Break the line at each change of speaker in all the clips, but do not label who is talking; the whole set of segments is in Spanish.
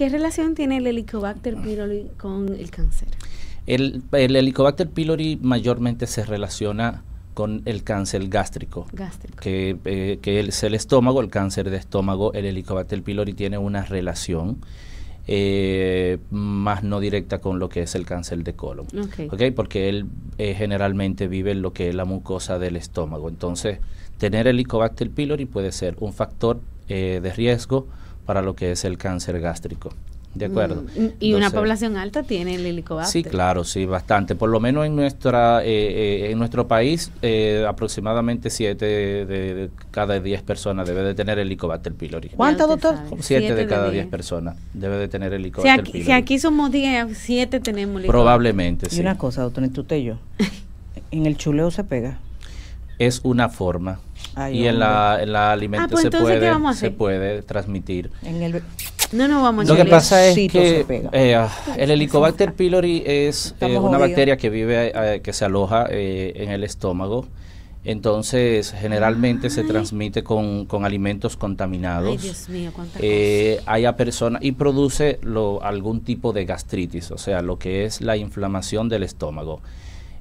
¿Qué relación tiene el Helicobacter pylori con el cáncer? El, Helicobacter pylori mayormente se relaciona con el cáncer gástrico, Que, eh, que, es el estómago, el cáncer de estómago, el Helicobacter pylori tiene una relación eh, más no directa con lo que es el cáncer de colon, porque él eh, generalmente vive en lo que es la mucosa del estómago. Entonces, tener Helicobacter pylori puede ser un factor de riesgo para lo que es el cáncer gástrico. ¿De acuerdo? Mm, mm, y una población alta tiene el helicobacter. Sí, claro, sí, bastante. Por lo menos en nuestra eh, eh, en nuestro país, eh, aproximadamente 7 de, cada 10 personas debe de tener helicobacter pylori. Cuánta, doctor? 7 de cada 10 personas debe de tener helicobacter si aquí, Si aquí somos 10, 7 tenemos helicobacter. Probablemente, sí. Y una cosa, doctor, ¿tú y yo, ¿en el chuleo se pega? Es una forma y en la, en ah, pues se, puede, se puede transmitir. el, no, no vamos Lo que pasa es que eh, ah, el Helicobacter pylori es eh, una bacteria que vive, eh, que se aloja en el estómago. Entonces, generalmente se transmite con, con alimentos contaminados. eh, hay a personas y produce algún tipo de gastritis, o sea, lo que es la inflamación del estómago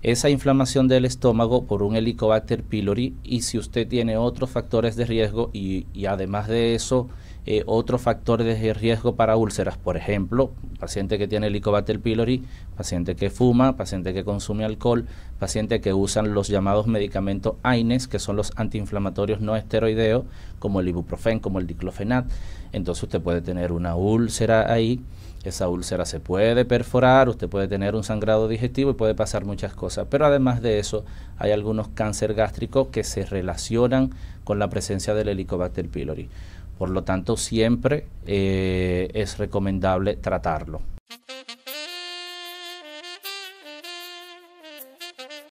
esa inflamación del estómago por un Helicobacter pylori y si usted tiene otros factores de riesgo y, además de eso, eh, otros factores de riesgo para úlceras, por ejemplo, paciente que tiene Helicobacter pylori, paciente que fuma, paciente que consume alcohol, paciente que usan los llamados medicamentos AINES, que son los antiinflamatorios no esteroideos, como el ibuprofen, como el diclofenat. Entonces usted puede tener una úlcera ahí, esa úlcera se puede perforar, usted puede tener un sangrado digestivo y puede pasar muchas cosas. Pero además de eso, hay algunos cáncer gástricos que se relacionan con la presencia del Helicobacter pylori. Por lo tanto, siempre eh, es recomendable tratarlo.